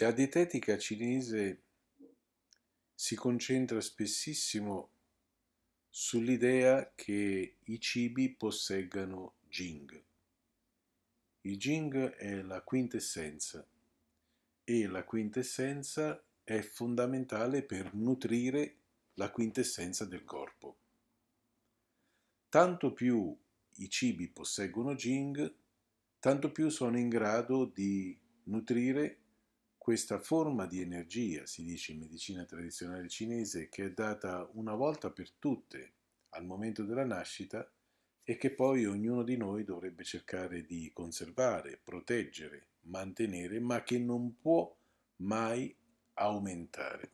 La dietetica cinese si concentra spessissimo sull'idea che i cibi posseggano Jing. Il Jing è la quintessenza e la quintessenza è fondamentale per nutrire la quintessenza del corpo. Tanto più i cibi posseggono Jing, tanto più sono in grado di nutrire questa forma di energia, si dice in medicina tradizionale cinese, che è data una volta per tutte al momento della nascita e che poi ognuno di noi dovrebbe cercare di conservare, proteggere, mantenere, ma che non può mai aumentare.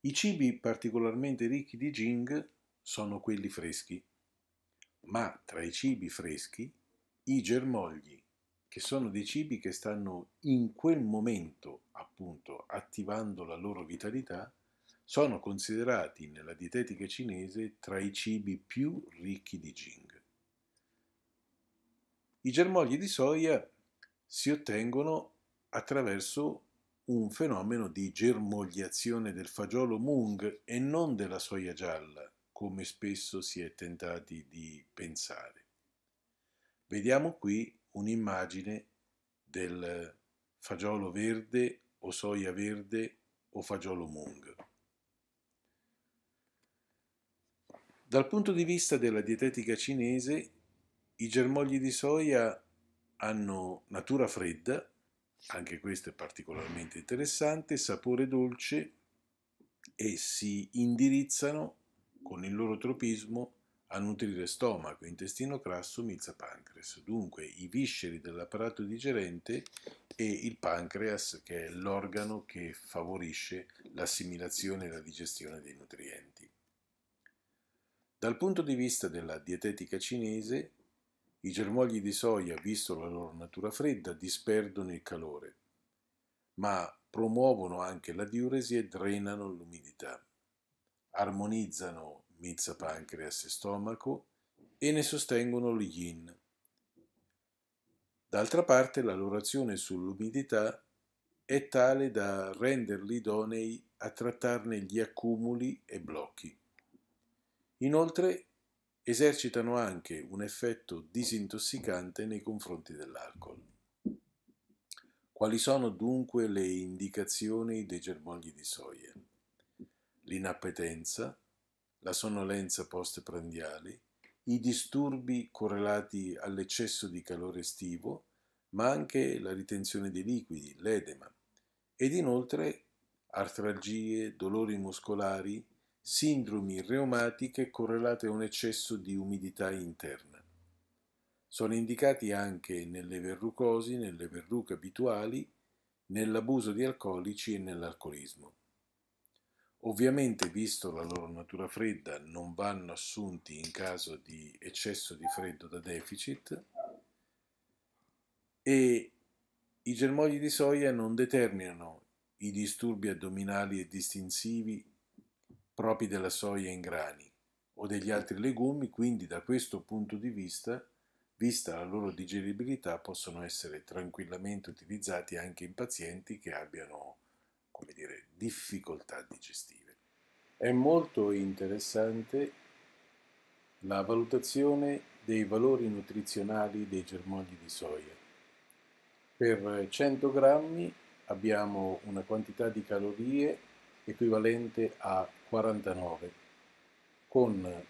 I cibi particolarmente ricchi di Jing sono quelli freschi, ma tra i cibi freschi i germogli che sono dei cibi che stanno in quel momento appunto attivando la loro vitalità, sono considerati nella dietetica cinese tra i cibi più ricchi di Jing. I germogli di soia si ottengono attraverso un fenomeno di germogliazione del fagiolo mung e non della soia gialla, come spesso si è tentati di pensare. Vediamo qui un'immagine del fagiolo verde o soia verde o fagiolo mung. Dal punto di vista della dietetica cinese, i germogli di soia hanno natura fredda, anche questo è particolarmente interessante, sapore dolce e si indirizzano con il loro tropismo a nutrire stomaco, intestino grasso, milza pancreas. Dunque i visceri dell'apparato digerente e il pancreas che è l'organo che favorisce l'assimilazione e la digestione dei nutrienti. Dal punto di vista della dietetica cinese, i germogli di soia, visto la loro natura fredda, disperdono il calore, ma promuovono anche la diuresi e drenano l'umidità, armonizzano mezza pancreas e stomaco, e ne sostengono gli yin. D'altra parte la loro azione sull'umidità è tale da renderli idonei a trattarne gli accumuli e blocchi. Inoltre esercitano anche un effetto disintossicante nei confronti dell'alcol. Quali sono dunque le indicazioni dei germogli di soia? L'inappetenza, la sonnolenza postprandiali, i disturbi correlati all'eccesso di calore estivo, ma anche la ritenzione dei liquidi, l'edema, ed inoltre artralgie, dolori muscolari, sindromi reumatiche correlate a un eccesso di umidità interna. Sono indicati anche nelle verrucosi, nelle verruche abituali, nell'abuso di alcolici e nell'alcolismo. Ovviamente, visto la loro natura fredda, non vanno assunti in caso di eccesso di freddo da deficit e i germogli di soia non determinano i disturbi addominali e distinsivi propri della soia in grani o degli altri legumi, quindi da questo punto di vista, vista la loro digeribilità, possono essere tranquillamente utilizzati anche in pazienti che abbiano difficoltà digestive. È molto interessante la valutazione dei valori nutrizionali dei germogli di soia. Per 100 grammi abbiamo una quantità di calorie equivalente a 49, con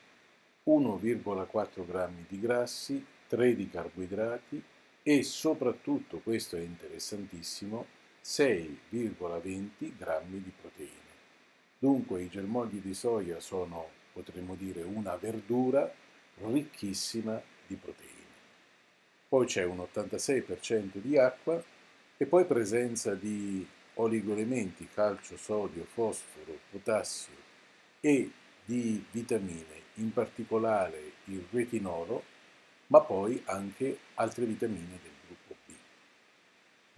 1,4 grammi di grassi, 3 di carboidrati e soprattutto, questo è interessantissimo, 6,20 grammi di proteine. Dunque i germogli di soia sono, potremmo dire, una verdura ricchissima di proteine. Poi c'è un 86% di acqua e poi presenza di oligoelementi, calcio, sodio, fosforo, potassio e di vitamine, in particolare il retinolo, ma poi anche altre vitamine del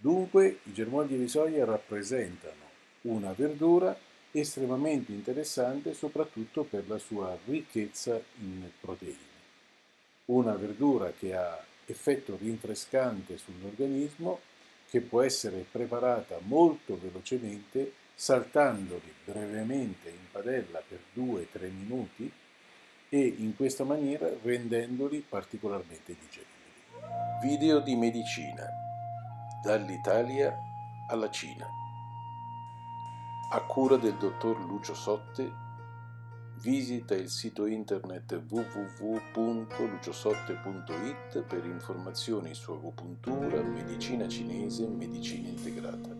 Dunque i germogli di soia rappresentano una verdura estremamente interessante soprattutto per la sua ricchezza in proteine. Una verdura che ha effetto rinfrescante sull'organismo che può essere preparata molto velocemente saltandoli brevemente in padella per 2-3 minuti e in questa maniera rendendoli particolarmente digeribili. Video di medicina dall'Italia alla Cina, a cura del dottor Lucio Sotte, visita il sito internet www.luciosotte.it per informazioni su agopuntura, medicina cinese e medicina integrata.